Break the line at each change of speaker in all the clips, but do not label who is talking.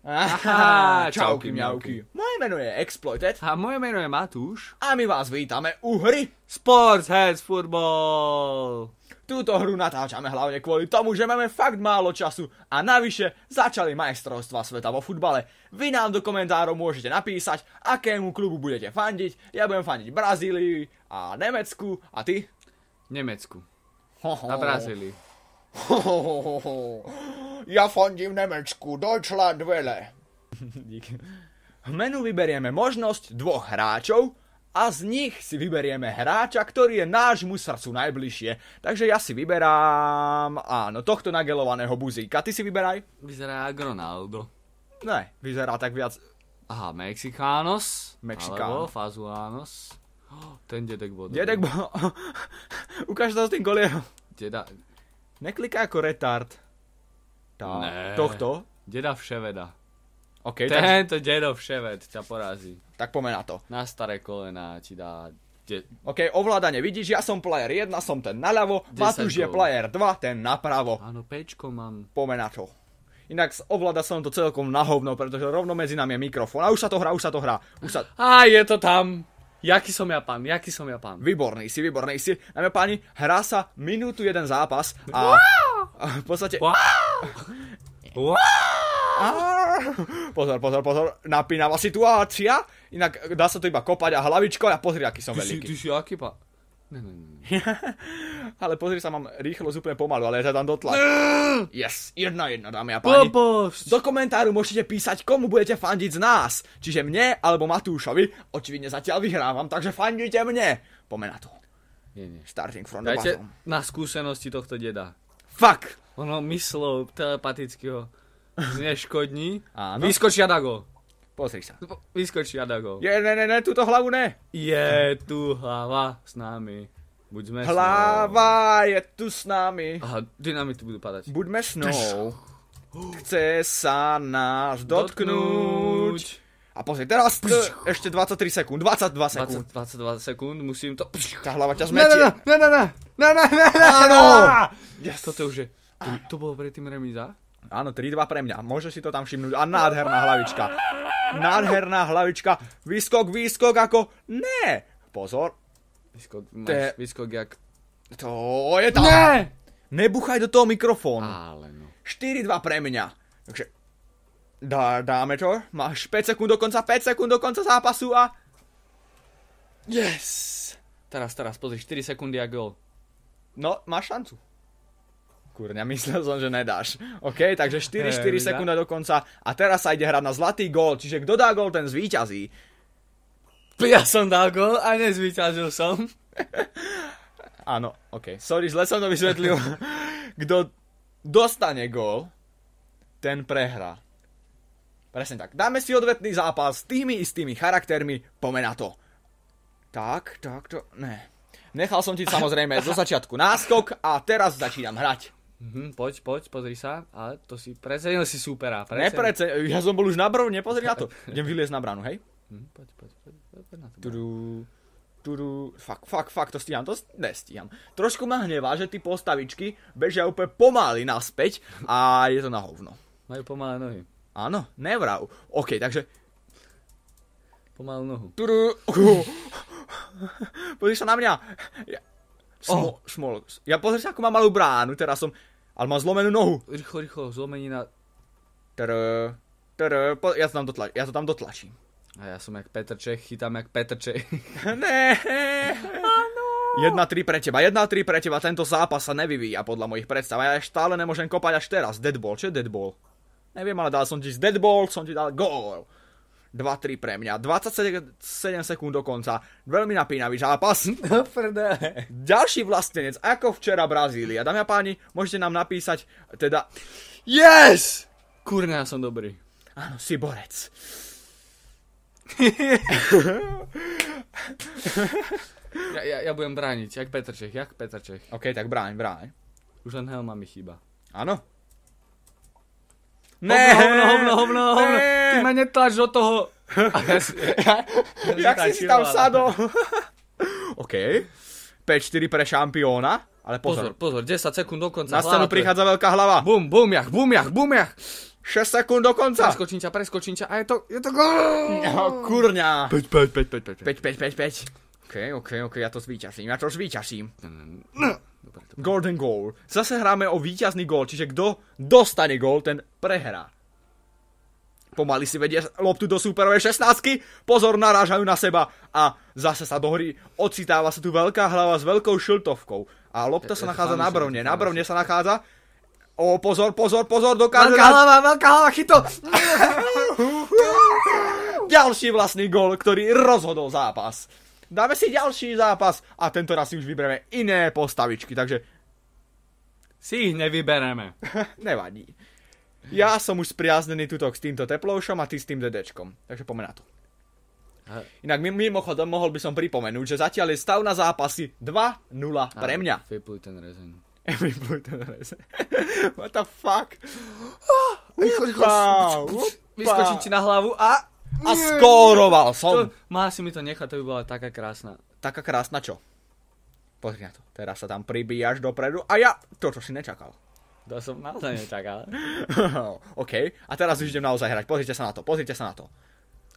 Aha, čauky mňauky. Moje meno je Exploited. A moje meno je Matúš. A my vás vítame u hry Sports Heads Football. Túto hru natáčame hlavne kvôli tomu, že máme fakt málo času a navyše začali majstrovstva sveta vo futbale. Vy nám do komentárov môžete napísať, akému klubu budete fandiť. Ja budem fandiť Brazílii a Nemecku a ty? Nemecku. Ho, ho. Na Brazílii. Ho, ho, ho, ho. Ja fandím Nemecku, Deutschland vele. Díky. V menu vyberieme možnosť dvoch hráčov a z nich si vyberieme hráča, ktorý je nášmu srdcu najbližšie. Takže ja si vyberám, áno, tohto nagelovaného buzíka. Ty si vyberaj. Vyzerá jak Ronaldo. Ne, vyzerá tak viac... Aha, Mexikános. Mexikános. Alebo Fazuános. Oh, ten dedek bol. Dedek bol... Ukáž to s tým golierom. Deda... Neklikaj ako retard. Tá, ne. tohto? Deda vševeda. Okay, Tento tak... dedo vševed ťa porazí. Tak poďme na to. Na staré kolena ti dá... De... OK, ovládanie, vidíš, ja som player 1, som ten naľavo, Matúš je player 2, ten napravo. Áno, pečko mám. Poďme na to. Inak ovláda sa to celkom na hovno, pretože rovno medzi nami je mikrofón. A už sa to hrá, už sa to hrá. Už sa... A je to tam. Jaký som ja pán, jaký som ja pán. Výborný si, výborný si. Dámy páni, hrá sa minútu jeden zápas a, v podstate... Wow! Pozor, pozor, pozor, napínava situácia, inak dá sa to iba kopať a hlavičko a pozri, aký som ty Si, ty si aký pán? Ne, ne, ne. ale pozri sa, mám rýchlosť úplne pomalu, ale ja ťa dám dotlak. yes, jedna jedna, dámy a páni. Blbosť. Do komentáru môžete písať, komu budete fandiť z nás. Čiže mne alebo Matúšovi. Očividne zatiaľ vyhrávam, takže fandíte mne. Pomená to. Nie, nie. Starting from Dajte the na skúsenosti tohto deda. Fuck! Ono myslou telepatického zneškodní. Áno. Vyskočia na gol. Pozri sa. Vyskočí Adagov. Je, ne, ne, ne, túto hlavu ne. Je tu hlava s nami. Buďme Hlava snou. je tu s nami. Aha, dynamity budú padať. Buďme snou. Chce sa nás dotknúť. A pozri, teraz t- ešte 23 sekúnd, 22 sekúnd. 22 sekúnd, musím to... Tá hlava ťa zmetie. Ne, ne, ne, ne, ne, ne, ne, ne, Áno! Yes. Toto už je... To, to bolo predtým remíza? Áno, 3-2 pre mňa. Môžeš si to tam všimnúť. A nádherná hlavička. nádherná hlavička, výskok, výskok, ako, ne, pozor. Výskok, máš te... výskok jak... To je to, Ne! Nebuchaj do toho mikrofónu. Ale no. 4-2 pre mňa. Takže dá, dáme to. Máš 5 sekúnd do konca, 5 sekúnd do konca zápasu a... Yes! Teraz, teraz, pozri, 4 sekundy a gol. No, máš šancu kurňa, myslel som, že nedáš. OK, takže 4-4 hey, dokonca do konca a teraz sa ide hrať na zlatý gól, čiže kto dá gól, ten zvíťazí. Ja som dal gól a nezvýťazil som. Áno, OK. Sorry, zle som to vysvetlil. kto dostane gól, ten prehrá. Presne tak. Dáme si odvetný zápas s tými istými charaktermi, pomená to. Tak, tak, to... Ne. Nechal som ti samozrejme zo začiatku náskok a teraz začínam hrať. Mm-hmm, poď, poď, pozri sa. A to si precenil si súpera. Precenil. Neprecenil, ja som bol už na brov, nepozri na to. Idem vyliezť na bránu, hej? Mm-hmm, poď, poď, poď, poď na to. Tudu, tudu, fakt, fakt, fakt, to stíham, to nestíham. Trošku ma hnevá, že ty postavičky bežia úplne pomaly naspäť a je to na hovno. Majú pomalé nohy. Áno, nevrav. OK, takže... Pomalú nohu. Tudu, uh, pozri sa na mňa. Ja, Smol, oh. smol. Ja pozri sa, ako mám malú bránu, teraz som ale má zlomenú nohu. Rýchlo, rýchlo, zlomenina. Tadá, tadá, po, ja, to tam dotla, ja to tam dotlačím. A ja som jak Petr Čech, chytám jak Petr Čech. ne! Áno! 1-3 pre teba, 1-3 pre teba, tento zápas sa nevyvíja podľa mojich predstav. A ja stále nemôžem kopať až teraz. Deadball, čo je deadball? Neviem, ale dal som ti z deadball, som ti dal gól. 2-3 pre mňa. 27 sekúnd do konca. Veľmi napínavý zápas. No, Ďalší vlastenec, ako včera Brazília. Dámy a páni, môžete nám napísať, teda... Yes! Kurne, ja som dobrý. Áno, si borec. ja, ja, ja budem brániť, jak Petrček, jak Petrček. OK, tak bráň, bráň. Už len helma mi chýba. Áno, Ne, hovno, hovno, hovno, hovno. Ty ma netlač do toho. jak si si tam sadol? OK. 5-4 pre šampióna. Ale pozor. pozor, pozor, 10 sekúnd do konca. Na scénu prichádza veľká hlava. Bum, bum, jach, bum, jach, bum, jach. 6 sekúnd do konca. Preskočím ťa, preskočím ťa a je to, je to gol. No, kurňa. 5, 5, 5, 5, 5. 5, 5, 5, 5. OK, OK, OK, ja to zvýťazím, ja to zvýťazím. No. Dobre, to Golden goal. Zase hráme o víťazný gól, čiže kto dostane gól, ten prehrá. Pomaly si vedie loptu do súperovej 16 pozor, narážajú na seba a zase sa do hry ocitáva sa tu veľká hlava s veľkou šiltovkou. A lopta sa nachádza na brovne, na brovne sa nachádza O, pozor, pozor, pozor, dokáže... Veľká hlava, veľká hlava, chyto! Ďalší vlastný gol, ktorý rozhodol zápas dáme si ďalší zápas a tento raz si už vyberieme iné postavičky, takže... Si ich nevybereme. Nevadí. Ja som už spriaznený tuto s týmto teploušom a ty s tým dedečkom, takže poďme na to. Inak mimochodom mohol by som pripomenúť, že zatiaľ je stav na zápasy 2-0 pre mňa. Vypluj ten rezeň. Vypluj ten rezeň. What the fuck? Vyskočím ti na hlavu a a Nie. skóroval som. To, má si mi to nechať, to by bola taká krásna. Taká krásna čo? Pozri na to. Teraz sa tam pribíjaš dopredu a ja to, čo si nečakal. To som naozaj nečakal. OK. A teraz už idem naozaj hrať. Pozrite sa na to, pozrite sa na to.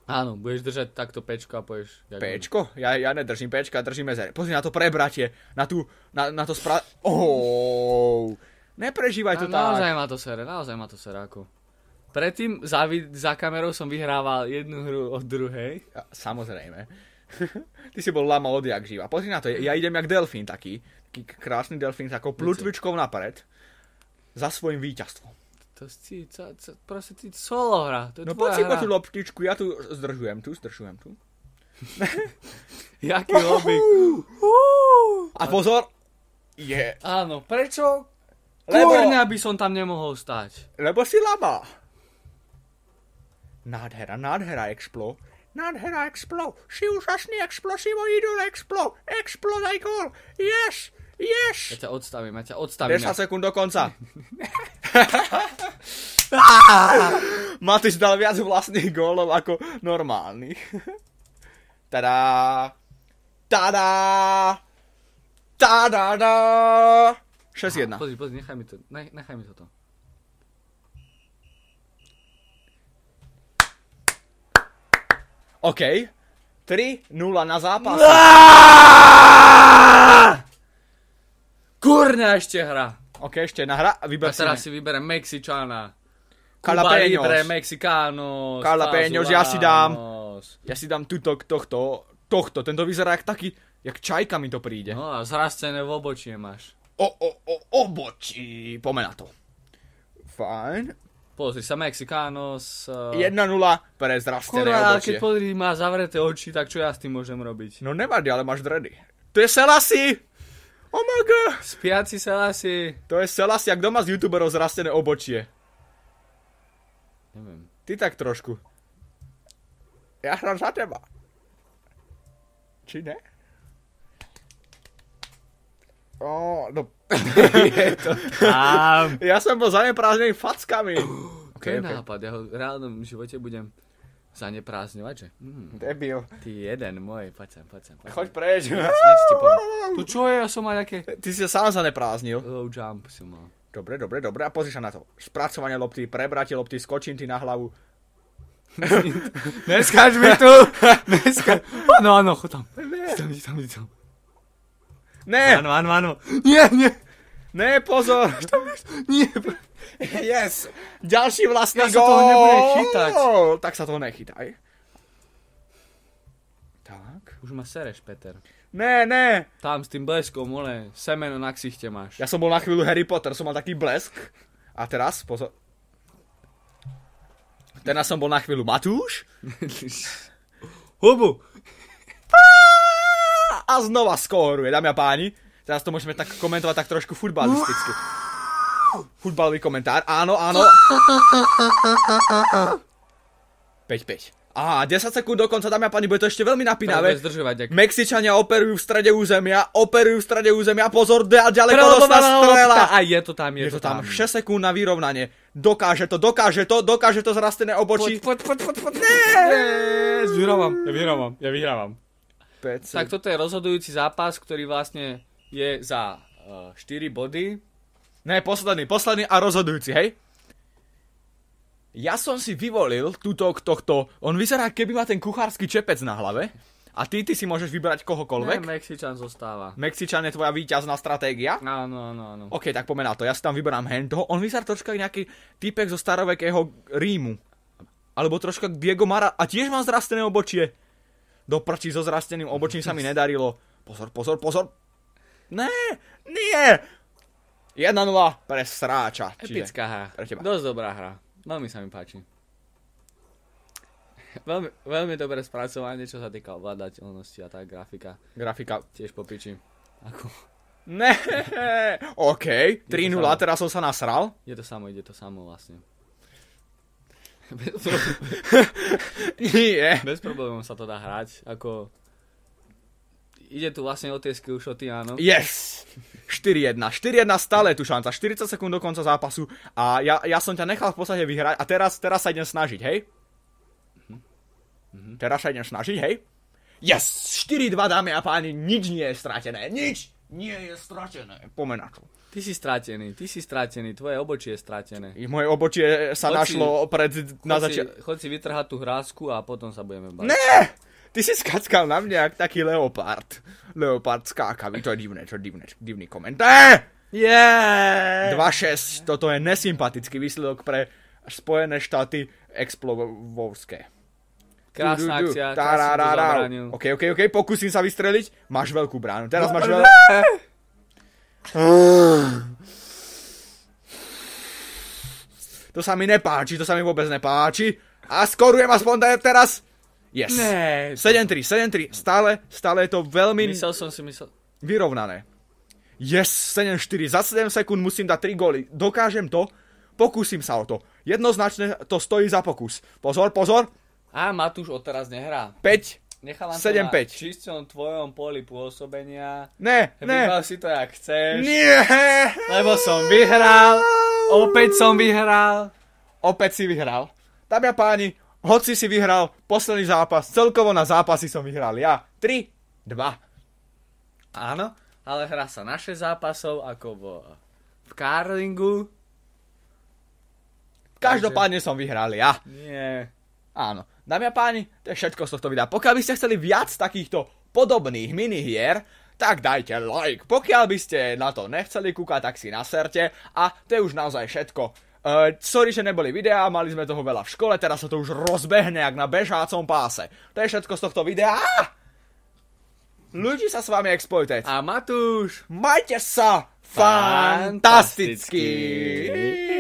Áno, budeš držať takto pečko a poješ... Pečko? Ja, ja nedržím pečka, držím mezer. Pozri na to prebratie, na tú, na, na to spra... Oh, neprežívaj to tak. Naozaj má to sere, naozaj má to sere ako. Predtým za, za kamerou som vyhrával jednu hru od druhej. Ja, samozrejme. Ty si bol lama odjak živa. Pozri na to, ja idem jak delfín taký. Taký krásny delfín s takou plutvičkou napred. Za svojim víťazstvom. To si, co, co, proste ty solo hra. To je no poď si po tú loptičku, ja tu zdržujem tu, zdržujem tu. Jaký lobby. A pozor, je. Yeah. Áno, prečo Lebo... Kurňa by som tam nemohol stať. Lebo si lama. Nádhera, nádhera, Explo. Nádhera, Explo. Si úžasný, Explo, si môj idol, Explo. Explo, daj gól. Yes, yes. Ja ťa odstavím, ja ťa odstavím. 10 sekúnd do konca. Matiš dal viac vlastných gólov ako normálnych. Tadá! Tadá! Tadá! 6-1. Pozri, pozri, nechaj mi to, nechaj mi toto. OK. 3-0 na zápas. No! Kurňa ešte hra. OK, ešte jedna hra. Vyber A teraz si vyberem Mexičana.
Calapeños. Libre, Mexicanos. Calapeños, ja si dám.
Ja si dám tuto, tohto, tohto. Tento vyzerá jak taký, jak čajka mi to príde. No a zrastené v obočie máš. O, o, o, obočí. Poďme na to. Fajn. Pozri sa Mexikános... Uh... Eh, 1-0 pre zrastené Kurva, ale keď pozri, má zavreté oči, tak čo ja s tým môžem robiť? No nevadí, ale máš dredy. To je selasi Oh my god! Spiaci Selasi! To je selasi a kto má z youtuberov zrastené obočie? Neviem. Ty tak trošku. Ja hrám za teba. Či ne? Oh, no to Ja som bol zaneprázdnený fackami. Okay, to je okay. nápad, ja ho v reálnom živote budem zaneprázdňovať, že? Hmm. Debil. Ty jeden môj, poď sem, poď sem. Choď preč. Tu čo je, ja som mal nejaké... Ty si sa sám zaneprázdnil. Low jump som mal. Dobre, dobre, dobre. A pozri sa na to. Spracovanie lopty, prebratie lopty, skočím ti na hlavu. Neskáč mi tu! Neskáč. Áno, áno, chod tam. Ne. Tam, tam, tam. Ne! Áno, áno, áno. Nie, nie. Ne, pozor. Nie. Yes. Ďalší vlastný ja Sa toho nebude chytať. Tak sa toho nechytaj. Tak. Už ma sereš, Peter. Ne, ne. Tam s tým bleskom, ole. Semeno na ksichte máš. Ja som bol na chvíľu Harry Potter, som mal taký blesk. A teraz, pozor. Teraz som bol na chvíľu Matúš. Hubu. A znova skóruje, dámy a páni. Teraz to môžeme tak komentovať tak trošku futbalisticky. Futbalový komentár, áno, áno. 5-5. Aha, 10 sekúnd dokonca dámy a páni, bude to ešte veľmi napínavé. Zdržovať, Mexičania operujú v strede územia, operujú v strede územia, pozor, a ďaleko dostá strela. A je to tam, je, je to, tam. 6 sekúnd na vyrovnanie. Dokáže to, dokáže to, dokáže to zrastené obočí. Poď, poď, poď, poď, poď. ja vyhrávam, ja vyhrávam. Tak toto je rozhodujúci zápas, ktorý vlastne je za uh, eh, 4 body. Ne, posledný, posledný a rozhodujúci, hej? Ja som si vyvolil túto, tohto, on vyzerá, keby má ten kuchársky čepec na hlave. A ty, ty si môžeš vybrať kohokoľvek. Ne, Mexičan zostáva. Mexičan je tvoja víťazná stratégia? Áno, áno, áno. OK, tak pomená to. Ja si tam vyberám hen toho. On vyzerá troška nejaký typek zo starovekého Rímu. Alebo troška Diego Mara. A tiež mám zrastené obočie. Do prčí so zrasteným obočím sa mi nedarilo. Pozor, pozor, pozor. Ne, nie! 1-0 pre Sráča. Epická hra. Pre teba. Dosť dobrá hra. Veľmi sa mi páči. Veľmi, veľmi dobre spracovanie, čo sa týka ovládateľnosti a tá grafika. Grafika. Tiež popičím. Ako... Ne, OK, 3-0, teraz som sa nasral. Je to samo, ide to samo vlastne. Bez problémov. Nie. Bez problémov sa to dá hrať, ako Ide tu vlastne o tie skillshoty, áno. Yes! 4-1. 4-1 stále tu šanca. 40 sekúnd do konca zápasu a ja, ja som ťa nechal v podstate vyhrať a teraz, teraz sa idem snažiť, hej? Mm-hmm. Teraz sa idem snažiť, hej? Yes! 4-2, dámy a páni, nič nie je stratené. Nič nie je stratené. to. Ty si stratený, ty si stratený, tvoje obočie je stratené. I moje obočie sa chod našlo si, pred... Chod zači- si, Chod si vytrhať tú hrázku a potom sa budeme baviť. Ne! Ty si skackal na mňa jak taký leopard. Leopard skáka, to je divné, to je divné, divný koment! Yeah! 2-6, toto je nesympatický výsledok pre Spojené štáty explovovské. Krásna du, du, du. akcia, krásne Ok, ok, ok, pokúsim sa vystreliť. Máš veľkú bránu, teraz máš veľkú... To sa mi nepáči, to sa mi vôbec nepáči. A skorujem aspoň teraz Yes. Ne. 7-3, 7-3. Stále, stále je to veľmi... Myslel som si, myslel. Vyrovnané. Yes, 7-4. Za 7 sekúnd musím dať 3 góly. Dokážem to. Pokúsim sa o to. Jednoznačne to stojí za pokus. Pozor, pozor. A Matúš odteraz nehrá. 5, Nechávam 7, to na 5. čistom tvojom poli pôsobenia. Ne, ne. Vybal si to, jak chceš. Nie. Lebo som vyhral. Opäť som vyhral. Opäť si vyhral. Dámy a páni, hoci si vyhral posledný zápas, celkovo na zápasy som vyhral ja. 3, 2. Áno, ale hrá sa naše zápasov, ako v, v karlingu. Každopádne som vyhral ja. Nie. Áno. Dámy a páni, to je všetko z tohto videa. Pokiaľ by ste chceli viac takýchto podobných minihier, tak dajte like. Pokiaľ by ste na to nechceli kúkať, tak si naserte. A to je už naozaj všetko. Uh, sorry, že neboli videá, mali sme toho veľa v škole, teraz sa to už rozbehne, jak na bežácom páse. To je všetko z tohto videa. Ľudí sa s vami expojte. A Matúš. Majte sa fantasticky. fantasticky.